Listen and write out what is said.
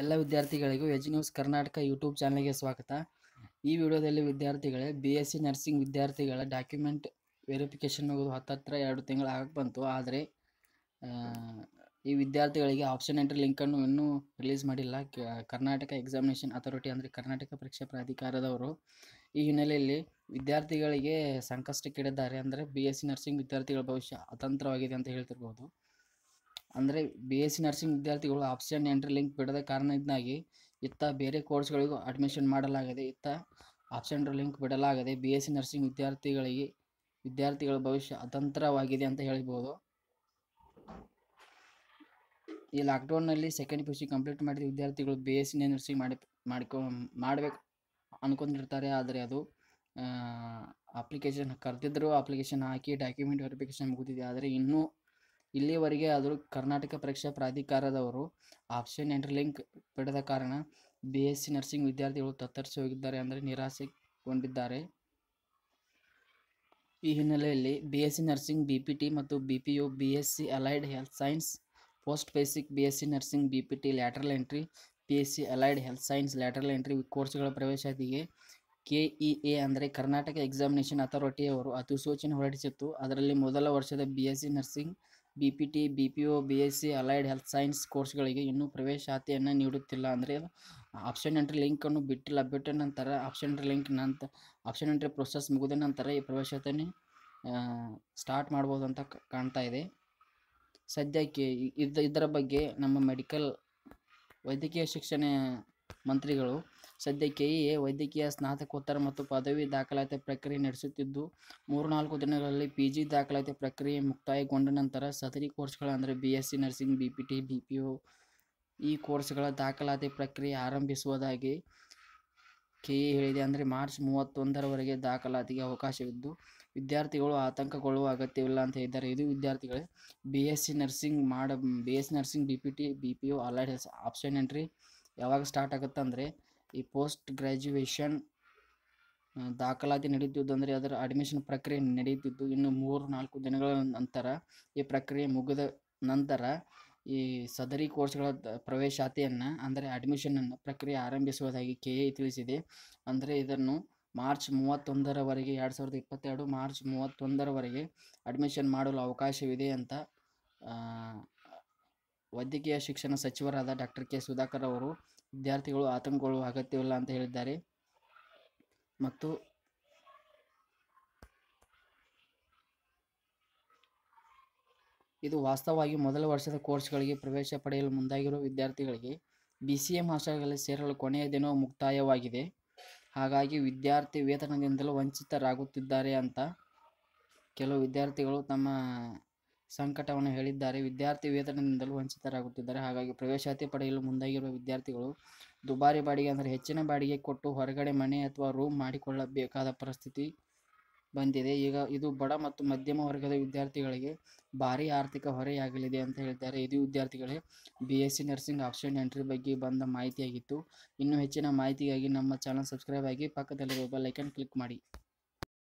ಎಲ್ಲ ವಿದ್ಯಾರ್ಥಿಗಳಿಗೂ ಎಜ್ news Karnataka YouTube ಚಾನಲ್ಗೆ ಸ್ವಾಗತ ಈ ವಿಡಿಯೋದಲ್ಲಿ ವಿದ್ಯಾರ್ಥಿಗಳೇ ಬಿ ಎಸ್ ಸಿ ನರ್ಸಿಂಗ್ ವಿದ್ಯಾರ್ಥಿಗಳ ಡಾಕ್ಯುಮೆಂಟ್ ವೆರಿಫಿಕೇಷನ್ ಹೋಗೋದು ಹತ್ತತ್ರ ಎರಡು ತಿಂಗಳು ಆಗಕ್ಕೆ ಬಂತು ಆದರೆ ಈ ವಿದ್ಯಾರ್ಥಿಗಳಿಗೆ ಆಪ್ಷನ್ ಎಂಟ್ರಿ ಲಿಂಕನ್ನು ಇನ್ನೂ ರಿಲೀಸ್ ಮಾಡಿಲ್ಲ ಕರ್ನಾಟಕ ಎಕ್ಸಾಮಿನೇಷನ್ ಅಥಾರಿಟಿ ಅಂದರೆ ಕರ್ನಾಟಕ ಪರೀಕ್ಷಾ ಪ್ರಾಧಿಕಾರದವರು ಈ ಹಿನ್ನೆಲೆಯಲ್ಲಿ ವಿದ್ಯಾರ್ಥಿಗಳಿಗೆ ಸಂಕಷ್ಟಕ್ಕಿಡಿದ್ದಾರೆ ಅಂದರೆ ಬಿ ಎಸ್ ಸಿ ನರ್ಸಿಂಗ್ ವಿದ್ಯಾರ್ಥಿಗಳ ಭವಿಷ್ಯ ಅತಂತ್ರವಾಗಿದೆ ಅಂತ ಹೇಳ್ತಿರ್ಬೋದು ಅಂದರೆ ಬಿ ಎಸ್ ಸಿ ನರ್ಸಿಂಗ್ ವಿದ್ಯಾರ್ಥಿಗಳು ಆಪ್ಷನ್ ಎಂಟ್ರಿ ಲಿಂಕ್ ಬಿಡದ ಕಾರಣದಿಂದಾಗಿ ಇತ್ತ ಬೇರೆ ಕೋರ್ಸ್ಗಳಿಗೂ ಅಡ್ಮಿಷನ್ ಮಾಡಲಾಗಿದೆ ಇತ್ತ ಆಪ್ಷನ್ ಲಿಂಕ್ ಬಿಡಲಾಗಿದೆ ಬಿ ಎಸ್ ಸಿ ನರ್ಸಿಂಗ್ ವಿದ್ಯಾರ್ಥಿಗಳಿಗೆ ವಿದ್ಯಾರ್ಥಿಗಳ ಭವಿಷ್ಯ ಅತಂತ್ರವಾಗಿದೆ ಅಂತ ಹೇಳ್ಬೋದು ಈ ಲಾಕ್ಡೌನ್ನಲ್ಲಿ second P U C complete ಮಾಡಿದ ವಿದ್ಯಾರ್ಥಿಗಳು ಬಿ ಎಸ್ ಸಿ ನರ್ಸಿಂಗ್ ಮಾಡಿ ಮಾಡ್ಕೊ ಮಾಡಬೇಕು ಅನ್ಕೊಂಡಿರ್ತಾರೆ ಆದರೆ ಅದು ಅಪ್ಲಿಕೇಶನ್ ಕರೆದಿದ್ದರೂ ಅಪ್ಲಿಕೇಶನ್ ಹಾಕಿ ಡಾಕ್ಯುಮೆಂಟ್ ವೆರಿಫಿಕೇಶನ್ ಮುಗಿದಿದೆ ಆದರೆ ಇನ್ನೂ ಇಲ್ಲಿವರೆಗೆ ಆದರೂ ಕರ್ನಾಟಕ ಪರೀಕ್ಷಾ ಪ್ರಾಧಿಕಾರದವರು ಆಪ್ಷನ್ ಎಂಟ್ರಿ ಲಿಂಕ್ ಪಡೆದ ಕಾರಣ ಬಿ ಎಸ್ ಸಿ ನರ್ಸಿಂಗ್ ವಿದ್ಯಾರ್ಥಿಗಳು ತತ್ತರಿಸಿ ಹೋಗಿದ್ದಾರೆ ಅಂದರೆ ನಿರಾಸೆಗೊಂಡಿದ್ದಾರೆ ಈ ಹಿನ್ನೆಲೆಯಲ್ಲಿ B S C nursing B P T ಮತ್ತು B P U B S C allied health science post basic B S C nursing B P T lateral entry P S C allied health science lateral entry ಕೋರ್ಸ್ಗಳ ಪ್ರವೇಶಾತಿಗೆ K E A ಅಂದರೆ Karnataka examination ಅಥಾರಿಟಿಯವರು ಅಧಿಸೂಚನೆ ಹೊರಡಿಸಿತ್ತು ಅದರಲ್ಲಿ ಮೊದಲ ವರ್ಷದ B S C nursing B P T, S C allied health science ಕೋರ್ಸ್ಗಳಿಗೆ ಇನ್ನೂ ಪ್ರವೇಶಾತಿಯನ್ನು ನೀಡುತ್ತಿಲ್ಲ ಅಂದರೆ ಆಪ್ಷನ್ ಎಂಟ್ರಿ ಲಿಂಕನ್ನು ಬಿಟ್ಟಿಲ್ಲ ಬಿಟ್ಟ ನಂತರ ಆಪ್ಷನ್ ಎಂಟ್ರಿ ಲಿಂಕ್ ನಂತರ ಆಪ್ಷನ್ ಎಂಟ್ರಿ ಪ್ರೊಸೆಸ್ ಮುಗಿದ ನಂತರ ಈ ಪ್ರವೇಶಾತಿಯನ್ನು ಸ್ಟಾರ್ಟ್ ಮಾಡ್ಬೋದು ಅಂತ ಕಾಣ್ತಾ ಇದೆ ಸದ್ಯಕ್ಕೆ ಇದರ ಬಗ್ಗೆ ನಮ್ಮ ಮೆಡಿಕಲ್ ವೈದ್ಯಕೀಯ ಶಿಕ್ಷಣ ಮಂತ್ರಿಗಳು ಸದ್ಯ ಕೆಇಎ ವೈದ್ಯಕೀಯ ಸ್ನಾತಕೋತ್ತರ ಮತ್ತು ಪದವಿ ದಾಖಲಾತಿ ಪ್ರಕ್ರಿಯೆ ನಡೆಸುತ್ತಿದ್ದು ಮೂರು ನಾಲ್ಕು ದಿನಗಳಲ್ಲಿ ಪಿ ಜಿ ದಾಖಲಾತಿ ಪ್ರಕ್ರಿಯೆ ಮುಕ್ತಾಯಗೊಂಡ ನಂತರ ಸದರಿ ಕೋರ್ಸ್ಗಳ ಅಂದರೆ B S C nursing B P T B P O ಈ ಕೋರ್ಸ್ಗಳ ದಾಖಲಾತಿ ಪ್ರಕ್ರಿಯೆ ಆರಂಭಿಸುವುದಾಗಿ ಕೆಇ ಹೇಳಿದೆ ಅಂದರೆ ಮಾರ್ಚ್ ಮೂವತ್ತೊಂದರವರೆಗೆ ದಾಖಲಾತಿಗೆ ಅವಕಾಶವಿದ್ದು ವಿದ್ಯಾರ್ಥಿಗಳು ಆತಂಕಗೊಳ್ಳುವ ಅಗತ್ಯವಿಲ್ಲ ಅಂತ ಹೇಳಿದ್ದಾರೆ ಇದು ವಿದ್ಯಾರ್ಥಿಗಳೇ ಬಿ ಎಸ್ ಸಿ ನರ್ಸಿಂಗ್ ಮಾಡ B S C nursing B P T B P O already option entry ಯಾವಾಗ ಸ್ಟಾರ್ಟ್ ಆಗುತ್ತೆ ಅಂದರೆ ಈ ಪೋಸ್ಟ್ ಗ್ರ್ಯಾಜುಯೇಷನ್ ದಾಖಲಾತಿ ನಡೀತಿದ್ದು ಅಂದರೆ ಅದರ ಅಡ್ಮಿಷನ್ ಪ್ರಕ್ರಿಯೆ ನಡೆಯುತ್ತಿದ್ದು ಇನ್ನು ಮೂರು ನಾಲ್ಕು ದಿನಗಳ ನಂತರ ಈ ಪ್ರಕ್ರಿಯೆ ಮುಗಿದ ನಂತರ ಈ ಸದರಿ ಕೋರ್ಸ್ಗಳ ಪ್ರವೇಶಾತಿಯನ್ನು ಅಂದರೆ ಅಡ್ಮಿಷನನ್ನು ಪ್ರಕ್ರಿಯೆ ಆರಂಭಿಸುವುದಾಗಿ ಕೆ ಎ ತಿಳಿಸಿದೆ ಅಂದರೆ ಇದನ್ನು ಮಾರ್ಚ್ ಮೂವತ್ತೊಂದರವರೆಗೆ ಎರಡು ಸಾವಿರದ ಇಪ್ಪತ್ತೆರಡು ಮಾರ್ಚ್ ಮೂವತ್ತೊಂದರವರೆಗೆ ಅಡ್ಮಿಷನ್ ಮಾಡಲು ಅವಕಾಶವಿದೆ ಅಂತ ವೈದ್ಯಕೀಯ ಶಿಕ್ಷಣ ಸಚಿವರಾದ ಡಾಕ್ಟರ್ ಕೆ ಸುಧಾಕರ್ ಅವರು ವಿದ್ಯಾರ್ಥಿಗಳು ಆತಂಕಗೊಳ್ಳುವ ಅಗತ್ಯವಿಲ್ಲ ಅಂತ ಹೇಳಿದ್ದಾರೆ ಮತ್ತು ಇದು ವಾಸ್ತವವಾಗಿ ಮೊದಲ ವರ್ಷದ ಕೋರ್ಸ್ಗಳಿಗೆ ಪ್ರವೇಶ ಪಡೆಯಲು ಮುಂದಾಗಿರುವ ವಿದ್ಯಾರ್ಥಿಗಳಿಗೆ ಬಿ ಸಿ ಎಂ ಹಾಸ್ಟೆಲ್ಗಳಲ್ಲಿ ಸೇರಲು ಕೊನೆಯ ದಿನವೂ ಮುಕ್ತಾಯವಾಗಿದೆ ಹಾಗಾಗಿ ವಿದ್ಯಾರ್ಥಿ ವೇತನದಿಂದಲೂ ವಂಚಿತರಾಗುತ್ತಿದ್ದಾರೆ ಅಂತ ಕೆಲವು ವಿದ್ಯಾರ್ಥಿಗಳು ತಮ್ಮ ಸಂಕಟವನ್ನು ಹೇಳಿದ್ದಾರೆ ವಿದ್ಯಾರ್ಥಿ ವೇತನದಿಂದಲೂ ವಂಚಿತರಾಗುತ್ತಿದ್ದಾರೆ ಹಾಗಾಗಿ ಪ್ರವೇಶಾತಿ ಪಡೆಯಲು ಮುಂದಾಗಿರುವ ವಿದ್ಯಾರ್ಥಿಗಳು ದುಬಾರಿ ಬಾಡಿಗೆ ಅಂದರೆ ಹೆಚ್ಚಿನ ಬಾಡಿಗೆ ಕೊಟ್ಟು ಹೊರಗಡೆ ಮನೆ ಅಥವಾ ರೂಮ್ ಮಾಡಿಕೊಳ್ಳಬೇಕಾದ ಪರಿಸ್ಥಿತಿ ಬಂದಿದೆ ಈಗ ಇದು ಬಡ ಮತ್ತು ಮಧ್ಯಮ ವರ್ಗದ ವಿದ್ಯಾರ್ಥಿಗಳಿಗೆ ಭಾರಿ ಆರ್ಥಿಕ ಹೊರೆಯಾಗಲಿದೆ ಅಂತ ಹೇಳಿದ್ದಾರೆ ಇದು ವಿದ್ಯಾರ್ಥಿಗಳೇ B S C nursing option entry ಬಗ್ಗೆ ಬಂದ ಮಾಹಿತಿಯಾಗಿತ್ತು ಇನ್ನೂ ಹೆಚ್ಚಿನ ಮಾಹಿತಿಗಾಗಿ ನಮ್ಮ ಚಾನಲ್ ಸಬ್ಸ್ಕ್ರೈಬ್ ಆಗಿ ಪಕ್ಕದಲ್ಲಿರುವ ಬೆಲ್ ಐಕನ್ ಕ್ಲಿಕ್ ಮಾಡಿ